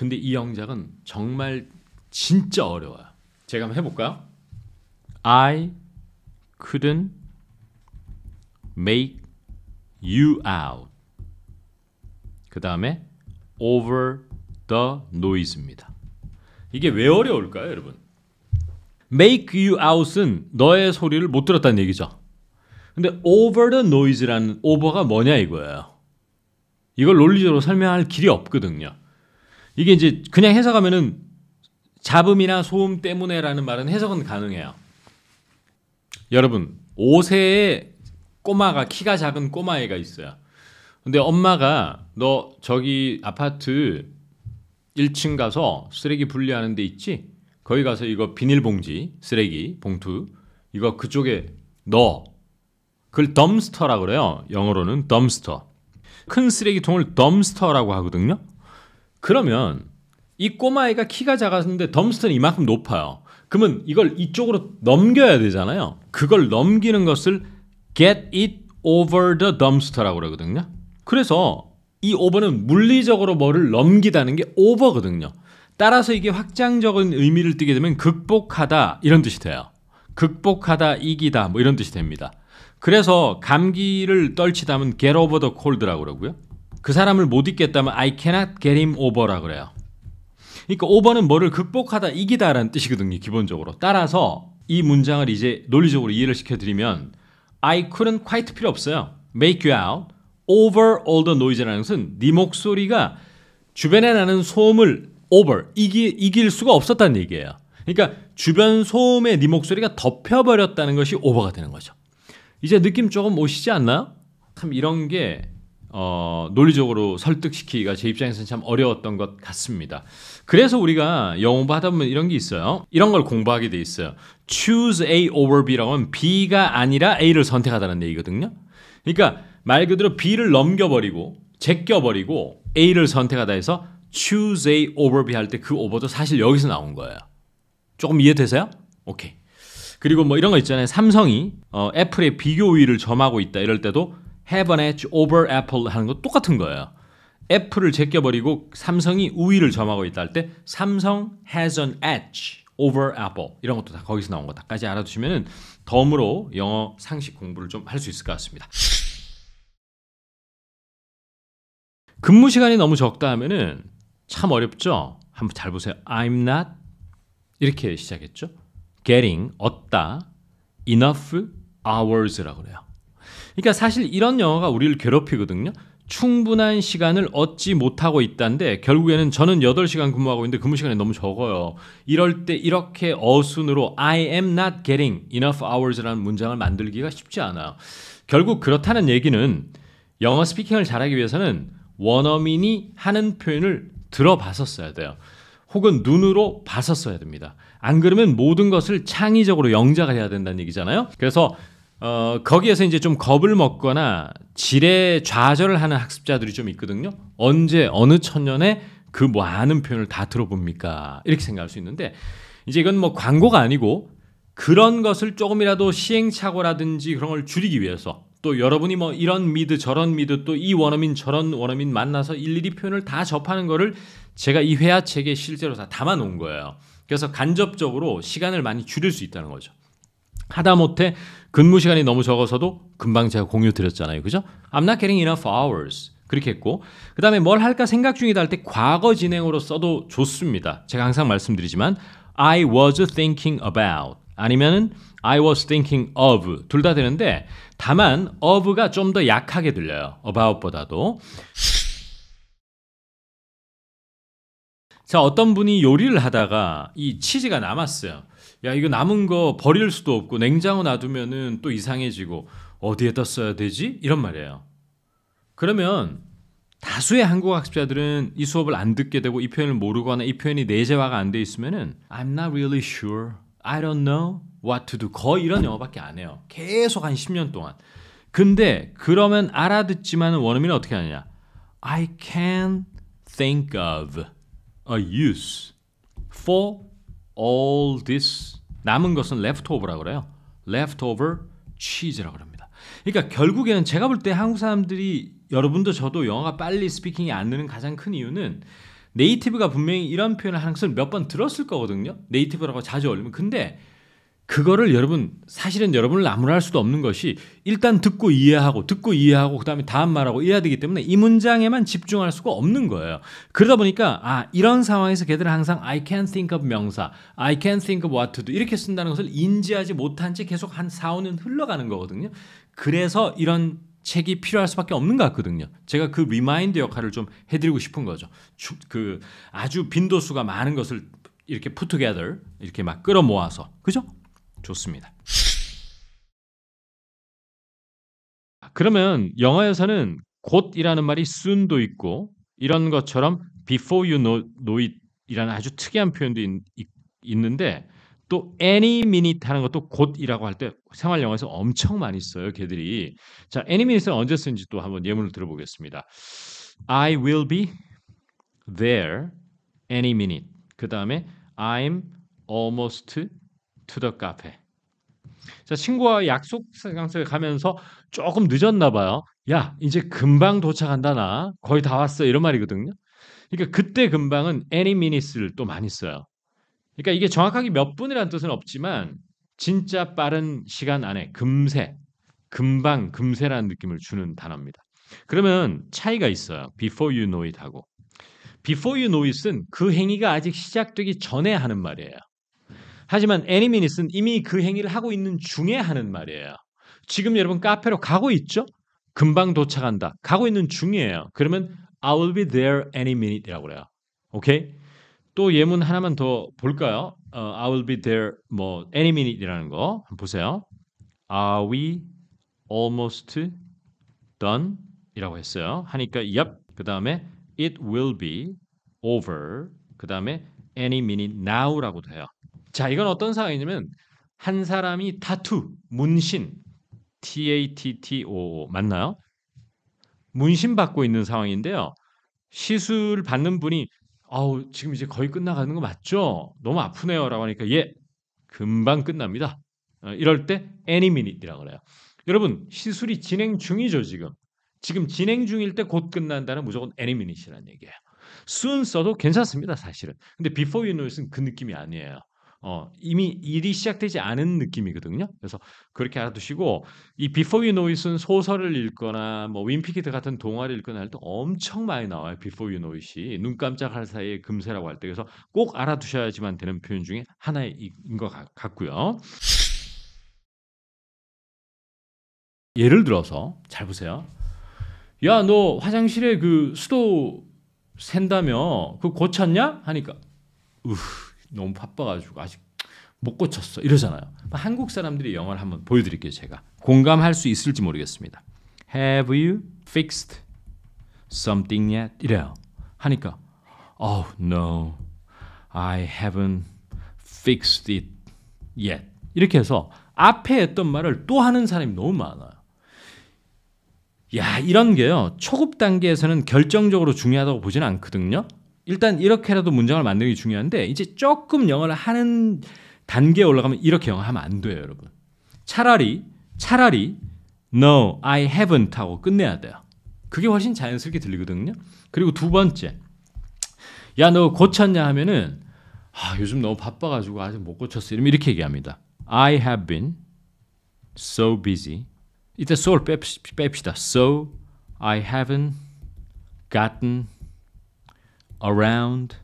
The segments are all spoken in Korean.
근데 이 영작은 정말 진짜 어려워요. 제가 한번 해볼까요? I couldn't make you out. 그 다음에 over the noise입니다. 이게 왜 어려울까요, 여러분? make you out은 너의 소리를 못 들었다는 얘기죠. 근데 over the noise라는 over가 뭐냐 이거예요. 이걸 논리적으로 설명할 길이 없거든요. 이게 이제 그냥 해석하면은 잡음이나 소음 때문에라는 말은 해석은 가능해요. 여러분 5세의 꼬마가 키가 작은 꼬마애가 있어요. 근데 엄마가 너 저기 아파트 1층 가서 쓰레기 분리하는 데 있지? 거기 가서 이거 비닐봉지, 쓰레기, 봉투 이거 그쪽에 넣어. 그걸 덤스터라 그래요. 영어로는 덤스터. 큰 쓰레기통을 덤스터라고 하거든요. 그러면 이 꼬마애가 키가 작았는데 덤스턴이 이만큼 높아요. 그러면 이걸 이쪽으로 넘겨야 되잖아요. 그걸 넘기는 것을 get it over the dumpster라고 그러거든요. 그래서 이 over는 물리적으로 뭐를 넘기다는 게 over거든요. 따라서 이게 확장적인 의미를 띠게 되면 극복하다 이런 뜻이 돼요. 극복하다, 이기다 뭐 이런 뜻이 됩니다. 그래서 감기를 떨치다면 get over the cold라고 그러고요. 그 사람을 못 잊겠다면 I cannot get him over라 그래요. 그러니까 over는 뭐를 극복하다 이기다라는 뜻이거든요. 기본적으로. 따라서 이 문장을 이제 논리적으로 이해를 시켜드리면 I couldn't quite 필요 없어요. make you out over all the noise라는 것은 네 목소리가 주변에 나는 소음을 over 이기, 이길 수가 없었다는 얘기예요. 그러니까 주변 소음에 네 목소리가 덮여버렸다는 것이 오버가 되는 거죠. 이제 느낌 조금 오시지 않나요? 참 이런 게 어, 논리적으로 설득시키기가 제 입장에서는 참 어려웠던 것 같습니다. 그래서 우리가 영어 공하다 보면 이런 게 있어요. 이런 걸 공부하게 돼 있어요. choose A over B라고 하 B가 아니라 A를 선택하다는 얘기거든요. 그러니까 말 그대로 B를 넘겨버리고 제껴버리고 A를 선택하다 해서 choose A over B 할 때 그 o v e r 도 사실 여기서 나온 거예요. 조금 이해되세요? 오케이. 그리고 뭐 이런 거 있잖아요. 삼성이 어, 애플의 비교 우위를 점하고 있다 이럴 때도 heaven edge over apple 하는 거 똑같은 거예요. 애플을 제껴버리고 삼성이 우위를 점하고 있다 할 때 삼성 has an edge over apple 이런 것도 다 거기서 나온 거다까지 알아두시면 덤으로 영어 상식 공부를 좀 할 수 있을 것 같습니다. 근무 시간이 너무 적다 하면은 참 어렵죠. 한번 잘 보세요. I'm not 이렇게 시작했죠. getting 얻다 enough hours라고 그래요. 그러니까 사실 이런 영화가 우리를 괴롭히거든요. 충분한 시간을 얻지 못하고 있다는데 결국에는 저는 8시간 근무하고 있는데 근무 시간이 너무 적어요. 이럴 때 이렇게 어순으로 I am not getting enough hours라는 문장을 만들기가 쉽지 않아요. 결국 그렇다는 얘기는 영어 스피킹을 잘하기 위해서는 원어민이 하는 표현을 들어봤었어야 돼요. 혹은 눈으로 봤었어야 됩니다. 안 그러면 모든 것을 창의적으로 영작을 해야 된다는 얘기잖아요. 그래서 어, 거기에서 이제 좀 겁을 먹거나 질에 좌절을 하는 학습자들이 좀 있거든요. 언제 어느 천년에 그 많은 표현을 다 들어봅니까? 이렇게 생각할 수 있는데 이제 이건 뭐 광고가 아니고 그런 것을 조금이라도 시행착오라든지 그런 걸 줄이기 위해서 또 여러분이 뭐 이런 미드 저런 미드 또 이 원어민 저런 원어민 만나서 일일이 표현을 다 접하는 거를 제가 이 회화 책에 실제로 다 담아 놓은 거예요. 그래서 간접적으로 시간을 많이 줄일 수 있다는 거죠. 하다못해 근무 시간이 너무 적어서도 금방 제가 공유 드렸잖아요. 그죠? I'm not getting enough hours. 그렇게 했고 그 다음에 뭘 할까 생각 중이다 할 때 과거 진행으로 써도 좋습니다. 제가 항상 말씀드리지만 I was thinking about 아니면은 I was thinking of 둘 다 되는데 다만 of가 좀 더 약하게 들려요. about보다도 자 어떤 분이 요리를 하다가 이 치즈가 남았어요. 야 이거 남은 거 버릴 수도 없고 냉장고 놔두면은 또 이상해지고 어디에다 써야 되지? 이런 말이에요. 그러면 다수의 한국 학습자들은 이 수업을 안 듣게 되고 이 표현을 모르거나 이 표현이 내재화가 안 돼 있으면은 I'm not really sure, I don't know what to do 거의 이런 영어밖에 안 해요. 계속 한 10년 동안. 근데 그러면 알아듣지만 원어민은 어떻게 하느냐? I can think of a use for all this 남은 것은 left over라고 그래요. left over cheese라고 그럽니다. 그러니까 결국에는 제가 볼 때 한국 사람들이 여러분도 저도 영어가 빨리 스피킹이 안되는 가장 큰 이유는 네이티브가 분명히 이런 표현을 하는 것을 몇번 들었을 거거든요. 네이티브라고 자주 올리면 근데 그거를 여러분 사실은 여러분을 나무랄 수도 없는 것이 일단 듣고 이해하고 듣고 이해하고 그다음에 다음 말하고 이해해야 되기 때문에 이 문장에만 집중할 수가 없는 거예요. 그러다 보니까 아 이런 상황에서 걔들은 항상 I can think of 명사, I can think of what to do 이렇게 쓴다는 것을 인지하지 못한 채 계속 한 4, 5년 흘러가는 거거든요. 그래서 이런 책이 필요할 수밖에 없는 것 같거든요. 제가 그 리마인드 역할을 좀 해드리고 싶은 거죠. 주, 그 아주 빈도수가 많은 것을 이렇게 put together 이렇게 막 끌어모아서 그죠? 좋습니다. 아, 그러면 영어에서는 곧이라는 말이 soon도 있고 이런 것처럼 before you know, it이라는 아주 특이한 표현도 있, 있는데 또 any minute 하는 것도 곧이라고 할 때 생활 영어에서 엄청 많이 써요. 걔들이 자 any minute는 언제 쓰는지 또 한번 예문을 들어보겠습니다. I will be there any minute. 그 다음에 I'm almost 투더 카페. 자, 친구와 약속 장소에 가면서 조금 늦었나 봐요. 야, 이제 금방 도착한다 나. 거의 다 왔어. 이런 말이거든요. 그러니까 그때 금방은 any minutes를 또 많이 써요. 그러니까 이게 정확하게 몇 분이라는 뜻은 없지만 진짜 빠른 시간 안에 금세, 금방, 금세라는 느낌을 주는 단어입니다. 그러면 차이가 있어요. before you know it 하고. before you know it은 그 행위가 아직 시작되기 전에 하는 말이에요. 하지만 애니미니스는 이미 그 행위를 하고 있는 중에 하는 말이에요. 지금 여러분 카페로 가고 있죠? 금방 도착한다. 가고 있는 중이에요. 그러면 I will be there any minute이라고 그래요. 오케이? 또 예문 하나만 더 볼까요? 어, I will be there 뭐 any minute이라는 거 보세요. Are we almost done? 이라고 했어요. 하니까 yep. 그 다음에 it will be over. 그 다음에 any minute now라고 도해요 자, 이건 어떤 상황이냐면 한 사람이 타투, 문신, TATTO 맞나요? 문신 받고 있는 상황인데요. 시술 받는 분이 아우 지금 이제 거의 끝나가는 거 맞죠? 너무 아프네요라고 하니까 예 금방 끝납니다. 어, 이럴 때 any minute이라고 그래요. 여러분 시술이 진행 중이죠 지금. 지금 진행 중일 때 곧 끝난다는 무조건 any minute이라는 얘기예요. soon 써도 괜찮습니다 사실은. 근데 before you know은 그 느낌이 아니에요. 어, 이미 일이 시작되지 않은 느낌이거든요. 그래서 그렇게 알아두시고 이 비포 유 노이스는 소설을 읽거나 뭐 윈피키드 같은 동화를 읽거나 할 때 엄청 많이 나와요. 비포 유 노이시 눈 깜짝할 사이에 금세라고 할 때 그래서 꼭 알아두셔야지만 되는 표현 중에 하나인 것 같고요. 예를 들어서 잘 보세요. 야 너 화장실에 그 수도 샌다며 그 고쳤냐 하니까 으흐. 너무 바빠가지고 아직 못 고쳤어 이러잖아요. 한국 사람들이 영어를 한번 보여드릴게요. 제가 공감할 수 있을지 모르겠습니다. Have you fixed something yet? 이래요. 하니까 Oh no, I haven't fixed it yet. 이렇게 해서 앞에 했던 말을 또 하는 사람이 너무 많아요. 야 이런 게요 초급 단계에서는 결정적으로 중요하다고 보지는 않거든요. 일단 이렇게라도 문장을 만드는 게 중요한데 이제 조금 영어를 하는 단계에 올라가면 이렇게 영어 하면 안 돼요, 여러분. 차라리 차라리 no, I haven't 하고 끝내야 돼요. 그게 훨씬 자연스럽게 들리거든요. 그리고 두 번째. 야, 너 고쳤냐 하면은 아, 요즘 너무 바빠 가지고 아직 못 고쳤어. 이러면 이렇게 얘기합니다. I have been so busy. 이때 so를 뺍시다. So I haven't gotten around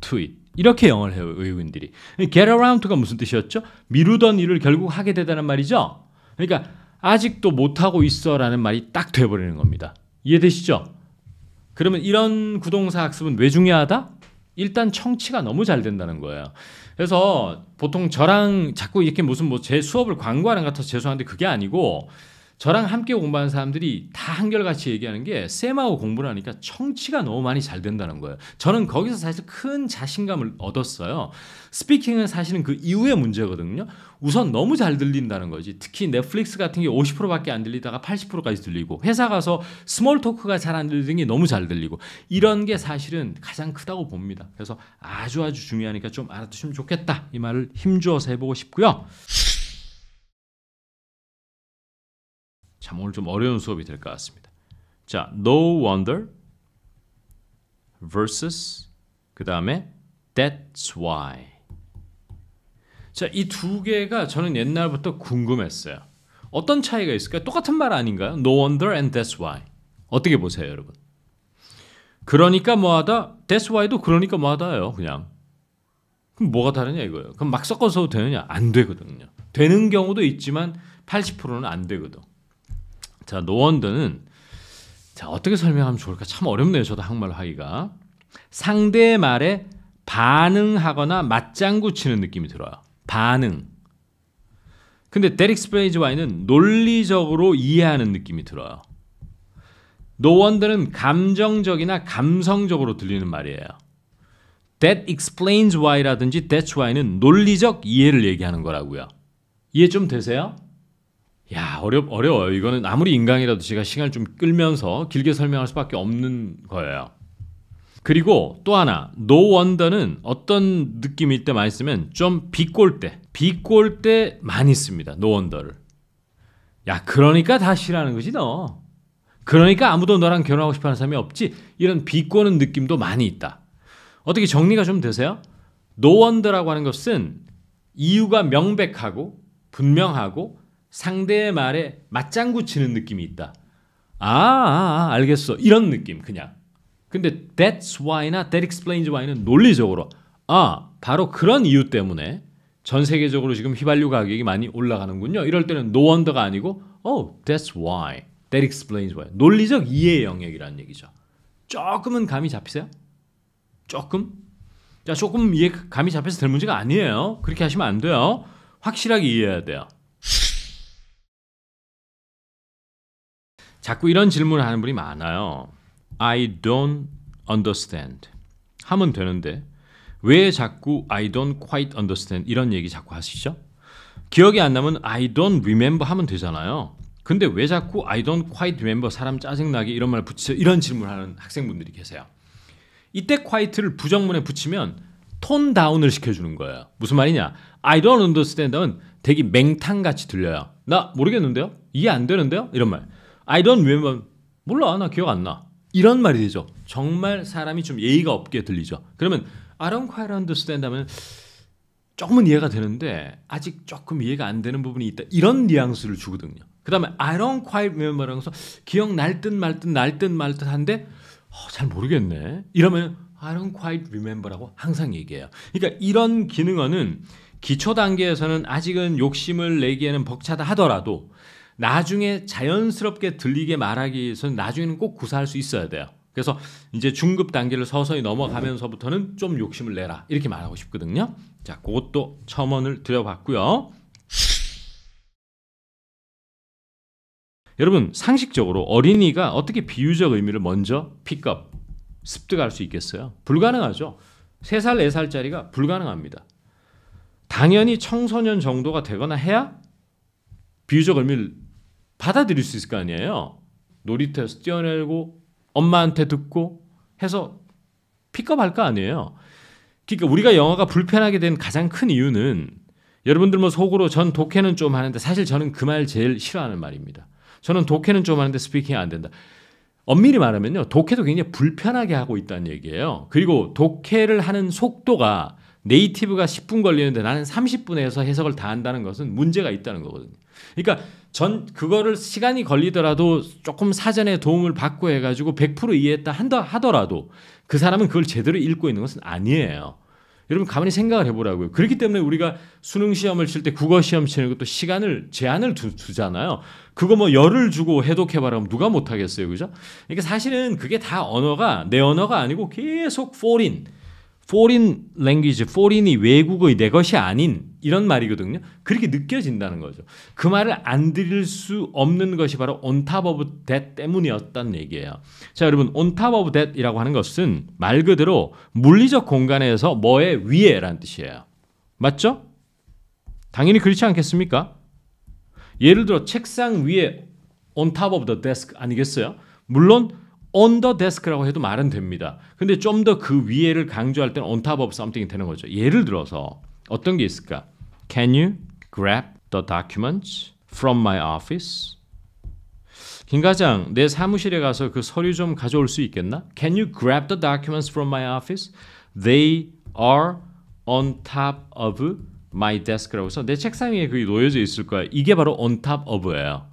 to it. 이렇게 영어를 해요 외국인들이. get around to가 무슨 뜻이었죠? 미루던 일을 결국 하게 되다는 말이죠. 그러니까 아직도 못하고 있어라는 말이 딱 돼버리는 겁니다. 이해되시죠? 그러면 이런 구동사 학습은 왜 중요하다? 일단 청취가 너무 잘 된다는 거예요. 그래서 보통 저랑 자꾸 이렇게 무슨 뭐 제 수업을 광고하는 것 같아서 죄송한데 그게 아니고 저랑 함께 공부하는 사람들이 다 한결같이 얘기하는 게 쌤하고 공부를 하니까 청취가 너무 많이 잘 된다는 거예요. 저는 거기서 사실 큰 자신감을 얻었어요. 스피킹은 사실은 그 이후의 문제거든요. 우선 너무 잘 들린다는 거지. 특히 넷플릭스 같은 게 50%밖에 안 들리다가 80%까지 들리고 회사 가서 스몰 토크가 잘 안 들리는 게 너무 잘 들리고 이런 게 사실은 가장 크다고 봅니다. 그래서 아주 아주 중요하니까 좀 알아두시면 좋겠다. 이 말을 힘주어서 해보고 싶고요. 참 오늘 좀 어려운 수업이 될 것 같습니다. 자, no wonder versus 그 다음에 that's why. 자, 이 두 개가 저는 옛날부터 궁금했어요. 어떤 차이가 있을까요? 똑같은 말 아닌가요? No wonder and that's why. 어떻게 보세요, 여러분? 그러니까 뭐하다? That's why도 그러니까 뭐하다요, 그냥. 그럼 뭐가 다르냐 이거예요. 그럼 막 섞어서 되느냐? 안 되거든요. 되는 경우도 있지만 80%는 안 되거든. 자, 노원드는 자, 어떻게 설명하면 좋을까? 참 어렵네요. 저도 한국말 하기가. 상대의 말에 반응하거나 맞장구 치는 느낌이 들어요. 반응. 근데 데릭 스페이즈 와인은 논리적으로 이해하는 느낌이 들어요. 노원들은 감정적이나 감성적으로 들리는 말이에요. That explains why라든지 that's why는 논리적 이해를 얘기하는 거라고요. 이해 좀 되세요? 야 어려 어려워요. 이거는 아무리 인강이라도 제가 시간 을좀 끌면서 길게 설명할 수밖에 없는 거예요. 그리고 또 하나 노 원더는 어떤 느낌일 때 많이 쓰면 좀 비꼴 때 비꼴 때 많이 씁니다. 노 원더를. 야 그러니까 다시라는 거지 너. 그러니까 아무도 너랑 결혼하고 싶어하는 사람이 없지. 이런 비꼬는 느낌도 많이 있다. 어떻게 정리가 좀 되세요? 노 원더라고 하는 것은 이유가 명백하고 분명하고 상대의 말에 맞장구 치는 느낌이 있다. 아, 아, 아 알겠어. 이런 느낌 그냥. 근데 that's why나 that explains why는 논리적으로 아, 바로 그런 이유 때문에 전 세계적으로 지금 휘발유 가격이 많이 올라가는군요. 이럴 때는 no wonder가 아니고 oh, that's why. that explains why. 논리적 이해 영역이라는 얘기죠. 조금은 감이 잡히세요? 조금? 자, 조금 이해 감이 잡혀서 될 문제가 아니에요. 그렇게 하시면 안 돼요. 확실하게 이해해야 돼요. 자꾸 이런 질문을 하는 분이 많아요. I don't understand. 하면 되는데 왜 자꾸 I don't quite understand 이런 얘기 자꾸 하시죠? 기억이 안 나면 I don't remember 하면 되잖아요. 근데 왜 자꾸 I don't quite remember 사람 짜증나게 이런 말 붙이죠? 이런 질문하는 을 학생분들이 계세요. 이때 quite를 부정문에 붙이면 톤 다운을 시켜주는 거예요. 무슨 말이냐? I don't understand은 되게 맹탕같이 들려요. 나 모르겠는데요? 이해 안 되는데요? 이런 말. I don't remember. 몰라, 나 기억 안 나. 이런 말이 되죠. 정말 사람이 좀 예의가 없게 들리죠. 그러면 I don't quite understand 하면 조금은 이해가 되는데 아직 조금 이해가 안 되는 부분이 있다. 이런 뉘앙스를 주거든요. 그 다음에 I don't quite remember 하면서 기억날 듯 말 듯 날 듯 말 듯 한데 어, 잘 모르겠네. 이러면 I don't quite remember라고 항상 얘기해요. 그러니까 이런 기능어는 기초 단계에서는 아직은 욕심을 내기에는 벅차다 하더라도 나중에 자연스럽게 들리게 말하기 위해서는 나중에는 꼭 구사할 수 있어야 돼요. 그래서 이제 중급 단계를 서서히 넘어가면서부터는 좀 욕심을 내라 이렇게 말하고 싶거든요. 자, 그것도 첨언을 드려봤고요. 여러분 상식적으로 어린이가 어떻게 비유적 의미를 먼저 픽업, 습득할 수 있겠어요? 불가능하죠. 3살, 4살짜리가 불가능합니다. 당연히 청소년 정도가 되거나 해야 비유적 의미를 받아들일 수 있을 거 아니에요. 놀이터에서 뛰어내고 엄마한테 듣고 해서 픽업할 거 아니에요. 그러니까 우리가 영화가 불편하게 된 가장 큰 이유는 여러분들 뭐 속으로 전 독해는 좀 하는데 사실 저는 그 말 제일 싫어하는 말입니다. 저는 독해는 좀 하는데 스피킹이 안 된다. 엄밀히 말하면요. 독해도 굉장히 불편하게 하고 있다는 얘기예요. 그리고 독해를 하는 속도가 네이티브가 10분 걸리는데 나는 30분에서 해석을 다 한다는 것은 문제가 있다는 거거든요. 그러니까 전 그거를 시간이 걸리더라도 조금 사전에 도움을 받고 해가지고 100% 이해했다 한다 하더라도 그 사람은 그걸 제대로 읽고 있는 것은 아니에요. 여러분 가만히 생각을 해보라고요. 그렇기 때문에 우리가 수능 시험을 칠 때 국어 시험 치는 것도 시간을 제한을 두, 두잖아요. 그거 뭐 열을 주고 해독해봐라 하면 누가 못하겠어요, 그죠? 그러니까 사실은 그게 다 언어가 내 언어가 아니고 계속 foreign foreign language, foreign이 외국의 내 것이 아닌 이런 말이거든요. 그렇게 느껴진다는 거죠. 그 말을 안 드릴 수 없는 것이 바로 on top of that 때문이었단 얘기예요. 자, 여러분, on top of that이라고 하는 것은 말 그대로 물리적 공간에서 뭐의 위에라는 뜻이에요. 맞죠? 당연히 그렇지 않겠습니까? 예를 들어 책상 위에 on top of the desk 아니겠어요? 물론 언더데스크라고 해도 말은 됩니다. 근데 좀 더 그 위에를 강조할 때는 on top of something이 되는 거죠. 예를 들어서 어떤 게 있을까? Can you grab the documents from my office? 김 과장, 내 사무실에 가서 그 서류 좀 가져올 수 있겠나? Can you grab the documents from my office? They are on top of my desk라고 해서 내 책상 위에 그게 놓여져 있을 거야. 이게 바로 on top of예요.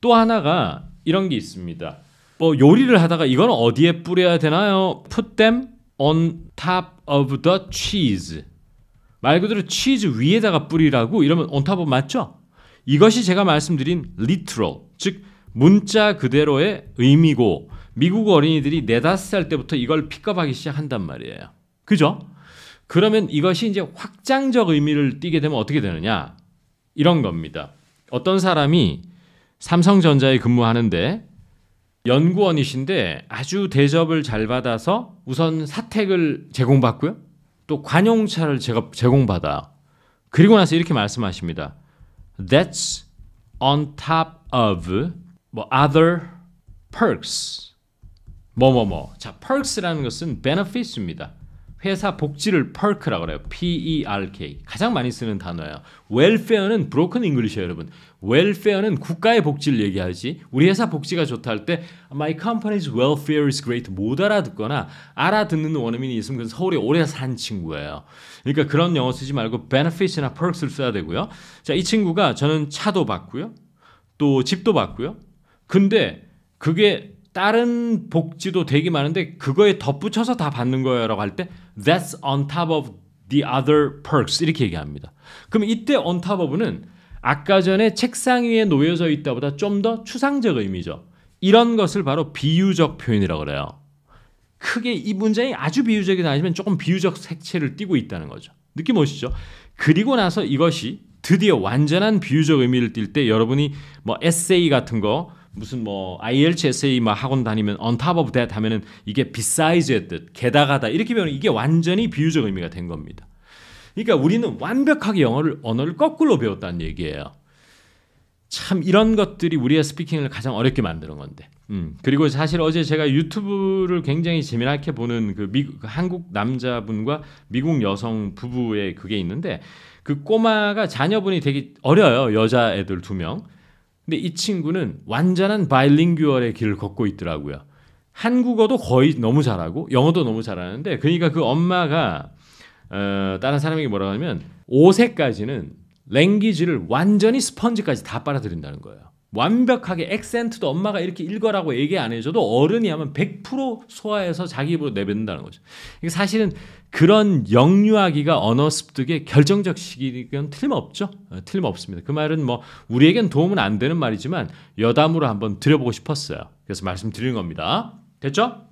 또 하나가 이런 게 있습니다. 뭐 요리를 하다가 이건 어디에 뿌려야 되나요? Put them on top of the cheese. 말 그대로 치즈 위에다가 뿌리라고 이러면 on top of 맞죠? 이것이 제가 말씀드린 literal, 즉 문자 그대로의 의미고 미국 어린이들이 네다섯 살 때부터 이걸 픽업하기 시작한단 말이에요. 그죠? 그러면 이것이 이제 확장적 의미를 띠게 되면 어떻게 되느냐? 이런 겁니다. 어떤 사람이 삼성전자에 근무하는데 연구원이신데 아주 대접을 잘 받아서 우선 사택을 제공받고요. 또 관용차를 제가 제공받아. 그리고 나서 이렇게 말씀하십니다. That's on top of 뭐 other perks. 뭐뭐뭐. 뭐, 뭐. 자, perks라는 것은 benefits입니다. 회사 복지를 perk라고 그래요. P E R K. 가장 많이 쓰는 단어예요. welfare는 broken English예요, 여러분. 웰페어는 국가의 복지를 얘기하지 우리 회사 복지가 좋다 할때 My company's welfare is great 못 알아듣거나 알아듣는 원어민이 있으면 서울에 오래 산 친구예요. 그러니까 그런 영어 쓰지 말고 benefit이나 perks를 써야 되고요. 자, 이 친구가 저는 차도 받고요. 또 집도 받고요. 근데 그게 다른 복지도 되게 많은데 그거에 덧붙여서 다 받는 거예요라고 할 때 that's on top of the other perks 이렇게 얘기합니다. 그럼 이때 on top of는 아까 전에 책상 위에 놓여져 있다보다 좀 더 추상적 의미죠. 이런 것을 바로 비유적 표현이라고 그래요. 크게 이 문장이 아주 비유적이다 아니면 조금 비유적 색채를 띠고 있다는 거죠. 느낌 오시죠? 그리고 나서 이것이 드디어 완전한 비유적 의미를 띌때 여러분이 뭐 에세이 같은 거 무슨 뭐 IELTS 에세이 막 학원 다니면 on top of that 하면은 이게 beside의 뜻, 게다가다 이렇게 배우는 이게 완전히 비유적 의미가 된 겁니다. 그러니까 우리는 완벽하게 영어를 언어를 거꾸로 배웠다는 얘기예요. 참 이런 것들이 우리의 스피킹을 가장 어렵게 만드는 건데. 음. 그리고 사실 어제 제가 유튜브를 굉장히 재미나게 보는 그 미국, 그 한국 남자분과 미국 여성 부부의 그게 있는데 그 꼬마가 자녀분이 되게 어려요. 여자애들 두 명. 근데 이 친구는 완전한 바이링규얼의 길을 걷고 있더라고요. 한국어도 거의 너무 잘하고 영어도 너무 잘하는데 그러니까 그 엄마가 어, 다른 사람에게 뭐라 고 하면 5세까지는 랭귀지를 완전히 스펀지까지 다 빨아들인다는 거예요. 완벽하게 액센트도 엄마가 이렇게 읽어라고 얘기 안 해줘도 어른이 하면 100% 소화해서 자기 입으로 내뱉는다는 거죠. 사실은 그런 영유아기가 언어 습득의 결정적 시기는 틀림없죠. 어, 틀림없습니다. 그 말은 뭐 우리에겐 도움은 안 되는 말이지만 여담으로 한번 드려보고 싶었어요. 그래서 말씀드리는 겁니다. 됐죠?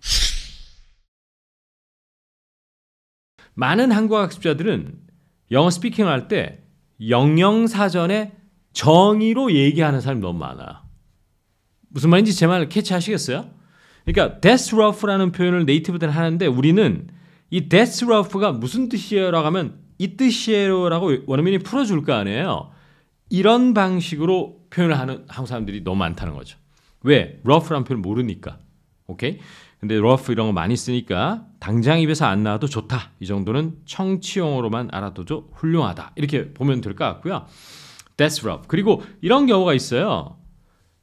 많은 한국학습자들은 어 영어 스피킹 할 때 영영사전에 정의로 얘기하는 사람이 너무 많아. 무슨 말인지 제 말을 캐치하시겠어요? 그러니까 death rough라는 표현을 네이티브들은 하는데 우리는 이 death rough가 무슨 뜻이에요라고 하면 이 뜻이에요라고 원어민이 풀어줄 거 아니에요. 이런 방식으로 표현을 하는 한국 사람들이 너무 많다는 거죠. 왜? rough라는 표현을 모르니까. 오케이? 근데 러프 이런 거 많이 쓰니까 당장 입에서 안 나와도 좋다. 이 정도는 청취용으로만 알아둬도 훌륭하다. 이렇게 보면 될 것 같고요. That's rough. 그리고 이런 경우가 있어요.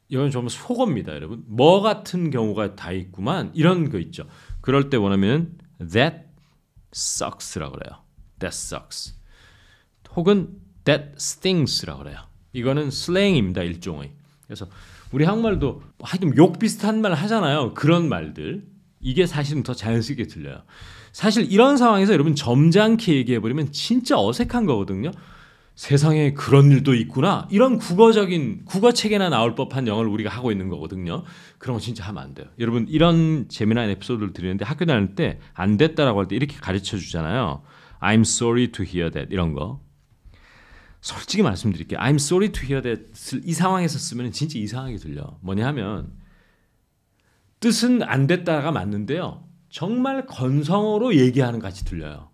이건 좀 속어입니다, 여러분. 뭐 같은 경우가 다 있구만. 이런 거 있죠. 그럴 때 원하면 that sucks라고 그래요. That sucks. 혹은 that stings라고 그래요. 이거는 슬랭입니다, 일종의. 그래서 우리 한국말도 하여튼 욕 비슷한 말 하잖아요. 그런 말들. 이게 사실은 더 자연스럽게 들려요. 사실 이런 상황에서 여러분 점잖게 얘기해버리면 진짜 어색한 거거든요. 세상에 그런 일도 있구나. 이런 국어적인 국어 책에나 나올 법한 영어를 우리가 하고 있는 거거든요. 그런 거 진짜 하면 안 돼요. 여러분 이런 재미난 에피소드를 드리는데 학교 다닐 때 안 됐다라고 할 때 이렇게 가르쳐 주잖아요. I'm sorry to hear that 이런 거. 솔직히 말씀드릴게요. I'm sorry to hear that 이 상황에서 쓰면 진짜 이상하게 들려. 뭐냐 면 뜻은 안 됐다가 맞는데요. 정말 건성으로 얘기하는 같이 들려요.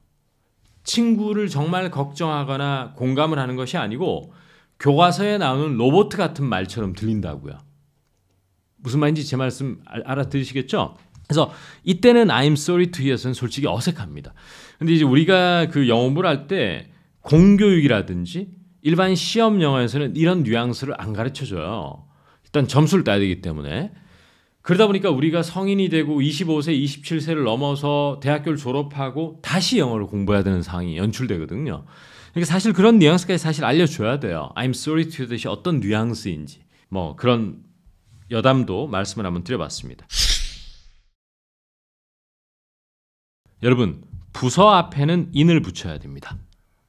친구를 정말 걱정하거나 공감을 하는 것이 아니고 교과서에 나오는 로봇 같은 말처럼 들린다고요. 무슨 말인지 제 말씀 알아들으시겠죠? 그래서 이때는 I'm sorry to hear는 솔직히 어색합니다. 근데 이제 우리가 그 영업을 할 때 공교육이라든지 일반 시험 영어에서는 이런 뉘앙스를 안 가르쳐 줘요. 일단 점수를 따야 되기 때문에. 그러다 보니까 우리가 성인이 되고 25세, 27세를 넘어서 대학교를 졸업하고 다시 영어를 공부해야 되는 상황이 연출되거든요. 그러니까 사실 그런 뉘앙스까지 사실 알려줘야 돼요. I'm sorry to you 뜻이 어떤 뉘앙스인지. 뭐 그런 여담도 말씀을 한번 드려봤습니다. 여러분, 부서 앞에는 인을 붙여야 됩니다.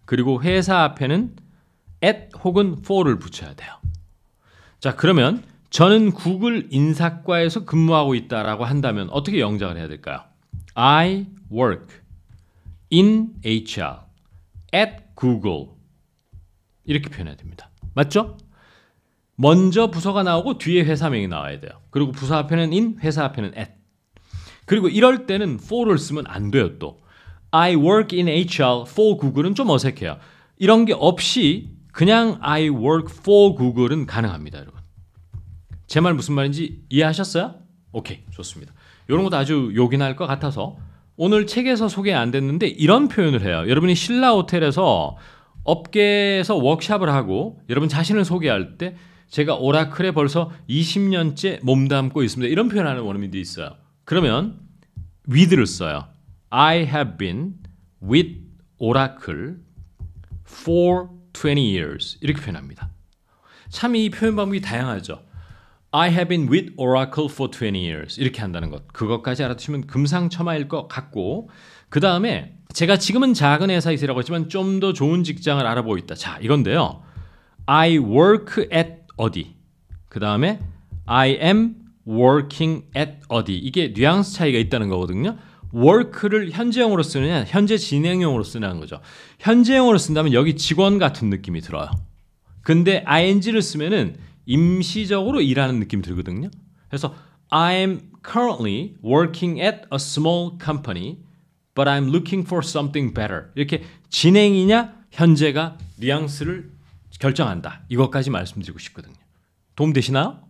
그리고 회사 앞에는 at 혹은 for를 붙여야 돼요. 자, 그러면 저는 구글 인사과에서 근무하고 있다라고 한다면 어떻게 영작을 해야 될까요? I work in HR at Google 이렇게 표현해야 됩니다. 맞죠? 먼저 부서가 나오고 뒤에 회사명이 나와야 돼요. 그리고 부서 앞에는 in, 회사 앞에는 at. 그리고 이럴 때는 for를 쓰면 안 돼요, 또. I work in HR for Google은 좀 어색해요. 이런 게 없이 그냥 I work for Google은 가능합니다, 여러분. 제 말 무슨 말인지 이해하셨어요? 오케이, 좋습니다. 이런 것도 아주 요긴할 것 같아서 오늘 책에서 소개 안 됐는데 이런 표현을 해요. 여러분이 신라 호텔에서 업계에서 워크샵을 하고 여러분 자신을 소개할 때 제가 오라클에 벌써 20년째 몸담고 있습니다. 이런 표현하는 원어민도 있어요. 그러면 with를 써요. I have been with Oracle for 20 years 이렇게 표현합니다. 참 이 표현 방법이 다양하죠. I have been with Oracle for 20 years 이렇게 한다는 것 그것까지 알아두시면 금상첨화일 것 같고 그 다음에 제가 지금은 작은 회사에서 일고 있지만 좀 더 좋은 직장을 알아보고 있다 자 이건데요 I work at 어디 그 다음에 I am working at 어디 이게 뉘앙스 차이가 있다는 거거든요 work를 현재형으로 쓰느냐, 현재 진행형으로 쓰냐는 거죠. 현재형으로 쓴다면 여기 직원 같은 느낌이 들어요. 근데 ing를 쓰면은 임시적으로 일하는 느낌이 들거든요. 그래서 I'm currently working at a small company, but I'm looking for something better. 이렇게 진행이냐 현재가 뉘앙스를 결정한다. 이것까지 말씀드리고 싶거든요. 도움 되시나요?